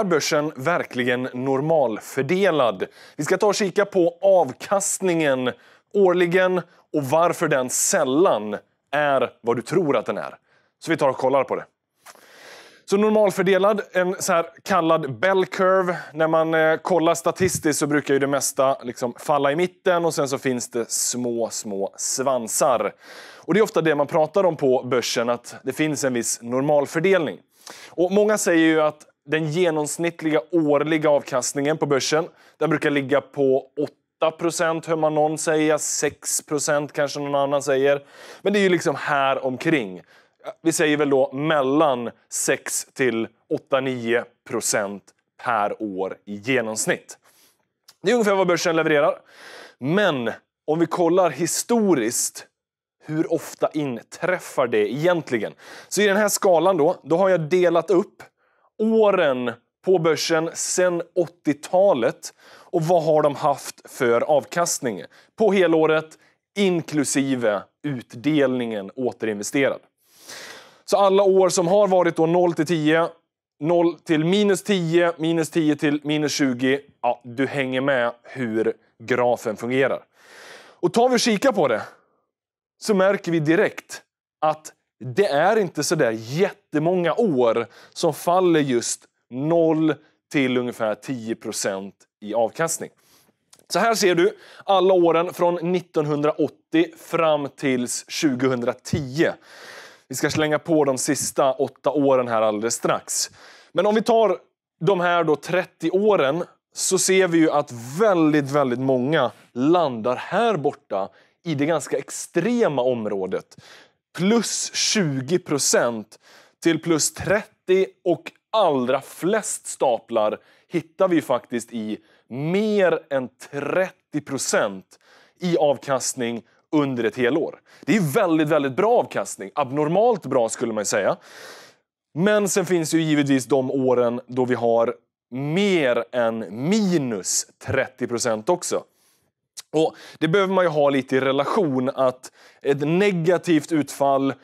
Är börsen verkligen normalfördelad? Vi ska ta och kika på avkastningen årligen och varför den sällan är vad du tror att den är. Så vi tar och kollar på det. Så normalfördelad, en så här kallad bell curve. När man eh, kollar statistiskt så brukar ju det mesta liksom falla i mitten och sen så finns det små, små svansar. Och det är ofta det man pratar om på börsen, att det finns en viss normalfördelning. Och många säger ju att den genomsnittliga årliga avkastningen på börsen den brukar ligga på 8 hör man någon säga. 6 kanske någon annan säger. Men det är ju liksom här omkring. Vi säger väl då mellan 6 till 8-9 per år i genomsnitt. Det är ungefär vad börsen levererar. Men om vi kollar historiskt hur ofta inträffar det egentligen? Så i den här skalan då, då har jag delat upp åren på börsen sedan 80-talet och vad har de haft för avkastning på helåret inklusive utdelningen återinvesterad. Så alla år som har varit då 0 till 10, 0 till minus 10, minus 10 till minus 20. Ja, du hänger med hur grafen fungerar. Och tar vi och kikar på det så märker vi direkt att det är inte så där jättemånga år som faller just 0 till ungefär 10 i avkastning. Så här ser du alla åren från 1980 fram tills 2010. Vi ska slänga på de sista åtta åren här alldeles strax. Men om vi tar de här då 30 åren så ser vi ju att väldigt, väldigt många landar här borta i det ganska extrema området plus 20 till plus 30 och allra flest staplar hittar vi faktiskt i mer än 30 i avkastning under ett helår. Det är väldigt, väldigt bra avkastning. Abnormalt bra skulle man säga. Men sen finns ju givetvis de åren då vi har mer än minus 30 också. Och Det behöver man ju ha lite i relation att ett negativt utfall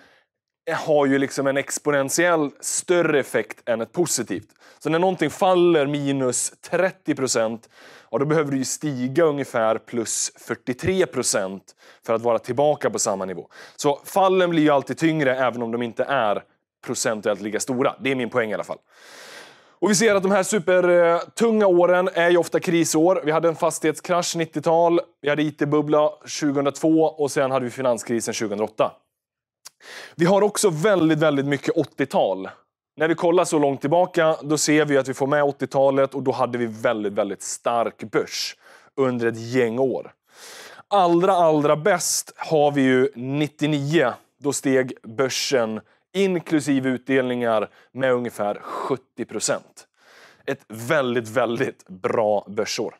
har ju liksom en exponentiell större effekt än ett positivt. Så när någonting faller minus 30 ja, då behöver det ju stiga ungefär plus 43 för att vara tillbaka på samma nivå. Så fallen blir ju alltid tyngre även om de inte är procentuellt lika stora. Det är min poäng i alla fall. Och vi ser att de här supertunga åren är ju ofta krisår. Vi hade en fastighetskrasch 90-tal, vi hade IT-bubbla 2002 och sen hade vi finanskrisen 2008. Vi har också väldigt, väldigt mycket 80-tal. När vi kollar så långt tillbaka då ser vi att vi får med 80-talet och då hade vi väldigt, väldigt stark börs under ett gäng år. Allra, allra bäst har vi ju 99. Då steg börsen inklusive utdelningar med ungefär 70 Ett väldigt, väldigt bra börsår.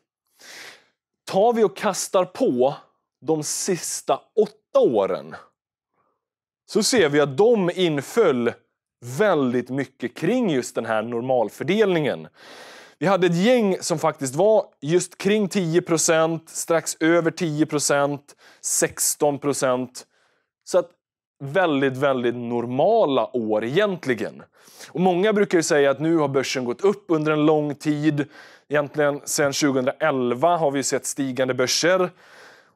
Tar vi och kastar på de sista åtta åren så ser vi att de inföll väldigt mycket kring just den här normalfördelningen. Vi hade ett gäng som faktiskt var just kring 10 strax över 10 16 Så att väldigt, väldigt normala år egentligen. Och många brukar ju säga att nu har börsen gått upp under en lång tid. Egentligen sedan 2011 har vi sett stigande börser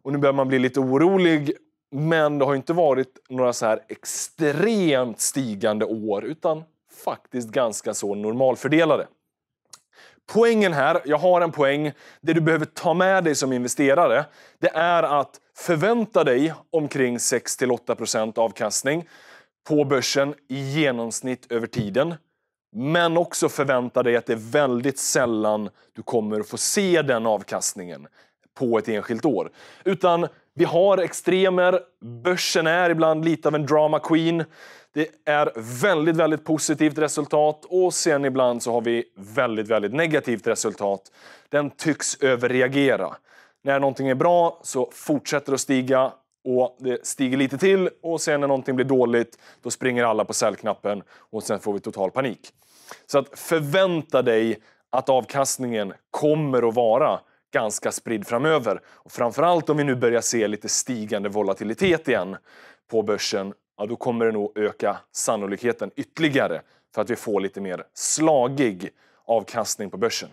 och nu börjar man bli lite orolig. Men det har inte varit några så här extremt stigande år utan faktiskt ganska så normalfördelade. Poängen här, jag har en poäng, det du behöver ta med dig som investerare, det är att förvänta dig omkring 6-8 avkastning på börsen i genomsnitt över tiden. Men också förvänta dig att det är väldigt sällan du kommer att få se den avkastningen på ett enskilt år. Utan vi har extremer, börsen är ibland lite av en drama queen. Det är väldigt, väldigt positivt resultat och sen ibland så har vi väldigt, väldigt negativt resultat. Den tycks överreagera. När någonting är bra så fortsätter det att stiga och det stiger lite till och sen när någonting blir dåligt då springer alla på säljknappen och sen får vi total panik. Så att förvänta dig att avkastningen kommer att vara ganska spridd framöver. Och framförallt om vi nu börjar se lite stigande volatilitet igen på börsen, ja, då kommer det nog öka sannolikheten ytterligare för att vi får lite mer slagig avkastning på börsen.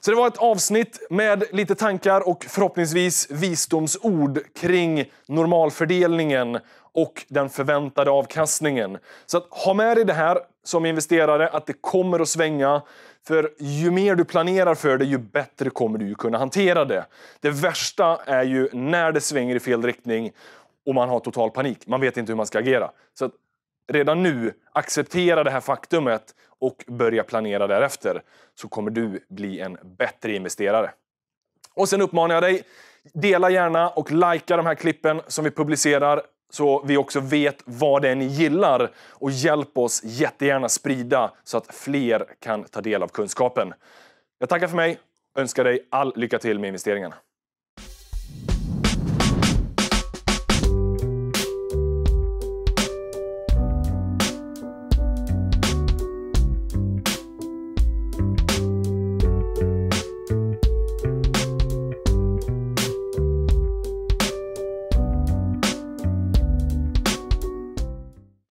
Så det var ett avsnitt med lite tankar och förhoppningsvis visdomsord kring normalfördelningen och den förväntade avkastningen. Så ha med dig det här som investerare att det kommer att svänga. För ju mer du planerar för det, ju bättre kommer du kunna hantera det. Det värsta är ju när det svänger i fel riktning och man har total panik. Man vet inte hur man ska agera. Så redan nu, acceptera det här faktumet och börja planera därefter. Så kommer du bli en bättre investerare. Och sen uppmanar jag dig, dela gärna och likea de här klippen som vi publicerar så vi också vet vad det är ni gillar. Och hjälp oss jättegärna sprida så att fler kan ta del av kunskapen. Jag tackar för mig och önskar dig all lycka till med investeringarna.